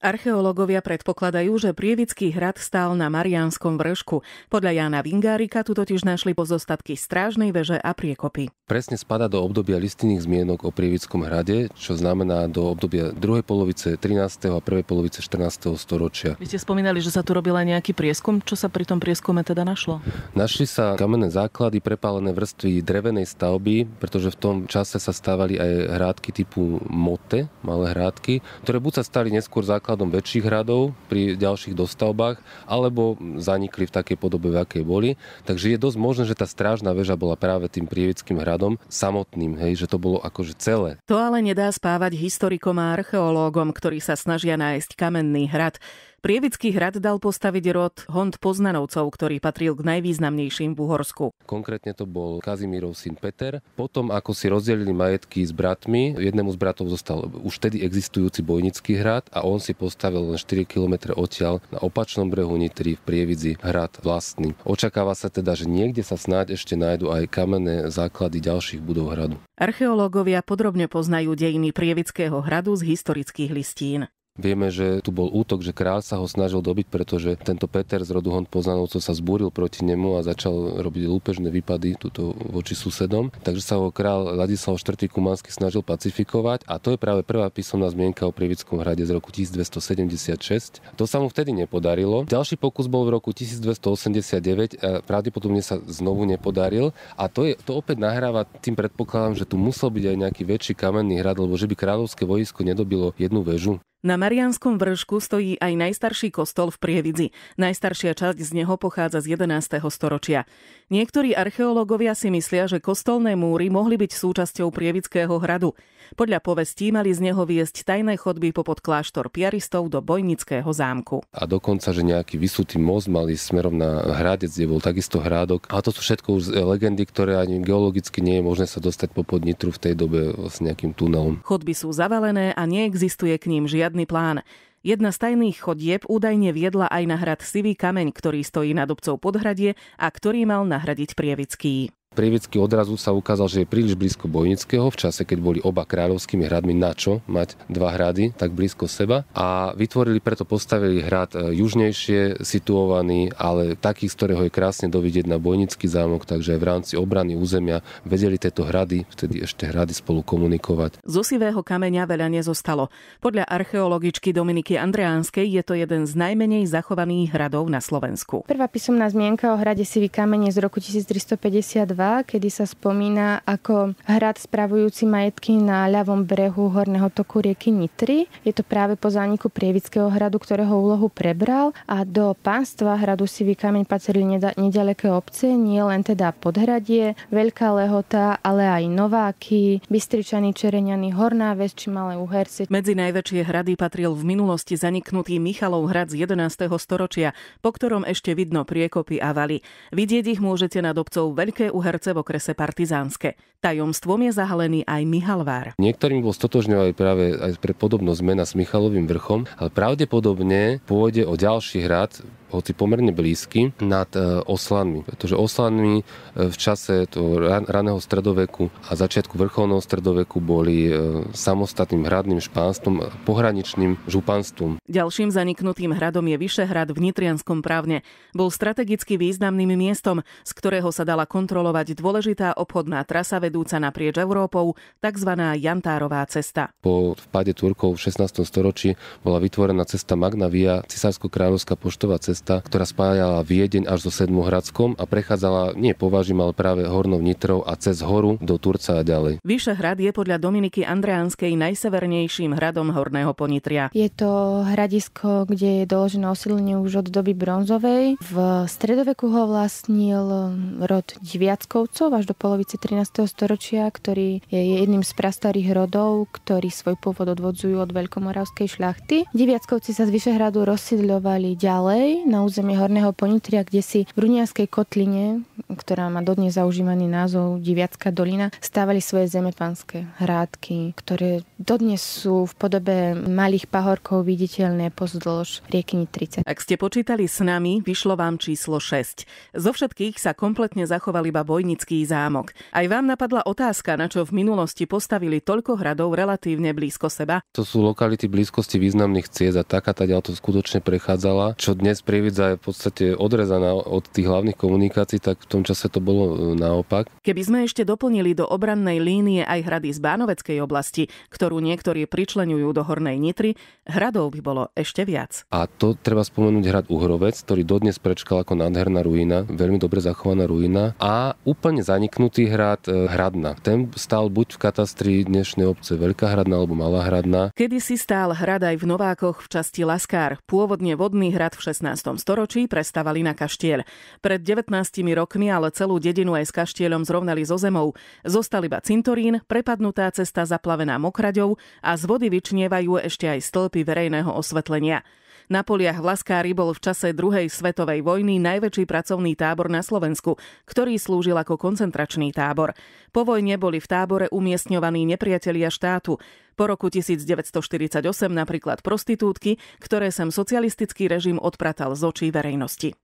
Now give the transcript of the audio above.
Archeológovia predpokladajú, že Prievický hrad stál na Mariánskom vršku. Podľa Jana Vingárika tu totiž našli pozostatky strážnej veže a priekopy. Presne spada do obdobia listinných zmienok o Prievickom hrade, čo znamená do obdobia druhej polovice 13. a prvej polovice 14. storočia. Vy ste spomínali, že sa tu robila nejaký prieskum. Čo sa pri tom prieskume teda našlo? Našli sa kamenné základy, prepálené vrstvy drevenej stavby, pretože v tom čase sa stávali aj hrádky typu mote, malé hrádky, ktoré buď sa stali neskôr základ základom väčších hradov pri ďalších dostavbách, alebo zanikli v takej podobe, v akej boli. Takže je dosť možné, že tá strážna väža bola práve tým prievickým hradom samotným, hej, že to bolo akože celé. To ale nedá spávať historikom a archeológom, ktorí sa snažia nájsť kamenný hrad. Prievický hrad dal postaviť rod Hond Poznanovcov, ktorý patril k najvýznamnejším v Uhorsku. Konkrétne to bol Kazimírov syn Peter. Potom, ako si rozdelili majetky s bratmi, jednému z bratov zostal už vtedy existujúci Bojnický hrad a on si postavil len 4 km odtiaľ na opačnom brehu Nitry v Prievidzi hrad vlastný. Očakáva sa teda, že niekde sa snáď ešte nájdu aj kamenné základy ďalších budov hradu. Archeológovia podrobne poznajú dejiny Prievického hradu z historických listín. Vieme, že tu bol útok, že král sa ho snažil dobiť, pretože tento Peter z rodu Poznanovcov sa zbúril proti nemu a začal robiť lúpežné výpady tuto voči susedom. Takže sa ho král Ladislav IV. Kumanský snažil pacifikovať a to je práve prvá písomná zmienka o Privickom hrade z roku 1276. To sa mu vtedy nepodarilo. Ďalší pokus bol v roku 1289 a pravdepodobne sa znovu nepodaril a to, je, to opäť nahráva tým predpokladom, že tu musel byť aj nejaký väčší kamenný hrad, lebo že by kráľovské vojsko nedobilo jednu väžu. Na Marianskom vršku stojí aj najstarší kostol v Prievidzi. Najstaršia časť z neho pochádza z 11. storočia. Niektorí archeológovia si myslia, že kostolné múry mohli byť súčasťou Prievidského hradu. Podľa povestí mali z neho viesť tajné chodby popod kláštor piaristov do Bojnického zámku. A dokonca, že nejaký vysutý most mali smerom na hradec, kde bol takisto hrádok. A to sú všetko už legendy, ktoré ani geologicky nie je možné sa dostať popod Nitru v tej dobe s nejakým tunelom. Chodby sú zavalené a neexistuje k ním žiadne riadny plán. Jedna z tajných chodieb údajne viedla aj na hrad Sivý kameň, ktorý stojí nad obcov Podhradie a ktorý mal nahradiť Prievický. Prievecký odrazu sa ukázal, že je príliš blízko Bojnického v čase, keď boli oba kráľovskými hradmi na čo mať dva hrady tak blízko seba a vytvorili preto postavili hrad e, južnejšie situovaný, ale taký, z ktorého je krásne dovidieť na Bojnický zámok, takže aj v rámci obrany územia vedeli tieto hrady, vtedy ešte hrady spolu komunikovať. Z osivého kameňa veľa nezostalo. Podľa archeologičky Dominiky Andreánskej je to jeden z najmenej zachovaných hradov na Slovensku. Prvá písomná zmienka o hrade Sivý kamene z roku 1352 2, kedy sa spomína ako hrad spravujúci majetky na ľavom brehu horného toku rieky Nitry. Je to práve po zániku Prievického hradu, ktorého úlohu prebral a do pánstva hradu si vykameň patrili nedaleké obce, nie len teda Podhradie, Veľká Lehota, ale aj Nováky, Bystričany, Čereňany, Horná Ves či Malé Uherce. Medzi najväčšie hrady patril v minulosti zaniknutý Michalov hrad z 11. storočia, po ktorom ešte vidno priekopy a valy. Vidieť ich môžete nad obcov Veľké Uherce herce v okrese Partizánske. Tajomstvom je zahalený aj Michal Vár. Niektorým bol aj práve aj pre podobnosť mena s Michalovým vrchom, ale pravdepodobne pôjde o ďalší hrad, hoci pomerne blízky, nad e, oslanmi. Pretože oslanmi e, v čase raného stredoveku a začiatku vrcholného stredoveku boli e, samostatným hradným špánstvom, pohraničným županstvom. Ďalším zaniknutým hradom je Vyšehrad v Nitrianskom právne. Bol strategicky významným miestom, z ktorého sa dala kontrolovať dôležitá obchodná trasa vedúca naprieč Európou, tzv. Jantárová cesta. Po vpade Turkov v 16. storočí bola vytvorená cesta Magna Via, cisársko-kráľovská poštová cesta cesta, ktorá spájala Viedeň až so Sedmohradskom a prechádzala nie považím, ale práve hornou Nitrou a cez horu do Turca a ďalej. hrad je podľa Dominiky Andreánskej najsevernejším hradom Horného Ponitria. Je to hradisko, kde je doložené osídlenie už od doby bronzovej. V stredoveku ho vlastnil rod Diviackovcov až do polovice 13. storočia, ktorý je jedným z prastarých rodov, ktorí svoj pôvod odvodzujú od veľkomoravskej šľachty. Diviackovci sa z Vyšehradu rozsidľovali ďalej na územie Horného Ponitria, kde si v Runianskej kotline, ktorá má dodnes zaužívaný názov Diviacká dolina, stávali svoje zemepanské hrádky, ktoré dodnes sú v podobe malých pahorkov viditeľné pozdĺž rieky Nitrice. Ak ste počítali s nami, vyšlo vám číslo 6. Zo všetkých sa kompletne zachoval iba Bojnický zámok. Aj vám napadla otázka, na čo v minulosti postavili toľko hradov relatívne blízko seba. To sú lokality blízkosti významných ciest a taká tá to skutočne prechádzala, čo dnes pri Prievidza je v podstate odrezaná od tých hlavných komunikácií, tak v tom čase to bolo e, naopak. Keby sme ešte doplnili do obrannej línie aj hrady z Bánoveckej oblasti, ktorú niektorí pričlenujú do Hornej Nitry, hradov by bolo ešte viac. A to treba spomenúť hrad Uhrovec, ktorý dodnes prečkal ako nádherná ruina, veľmi dobre zachovaná ruina a úplne zaniknutý hrad e, Hradna. Ten stál buď v katastri dnešnej obce Veľká Hradna alebo Malá Hradna. Kedy si stál hrad aj v Novákoch v časti Laskár, pôvodne vodný hrad v 16 storočí prestavali na kaštieľ. Pred 19 rokmi ale celú dedinu aj s kaštieľom zrovnali zo zemou. Zostali iba cintorín, prepadnutá cesta zaplavená mokraďou a z vody vyčnievajú ešte aj stĺpy verejného osvetlenia. Na poliach Vlaskári bol v čase druhej svetovej vojny najväčší pracovný tábor na Slovensku, ktorý slúžil ako koncentračný tábor. Po vojne boli v tábore umiestňovaní nepriatelia štátu. Po roku 1948 napríklad prostitútky, ktoré sem socialistický režim odpratal z očí verejnosti.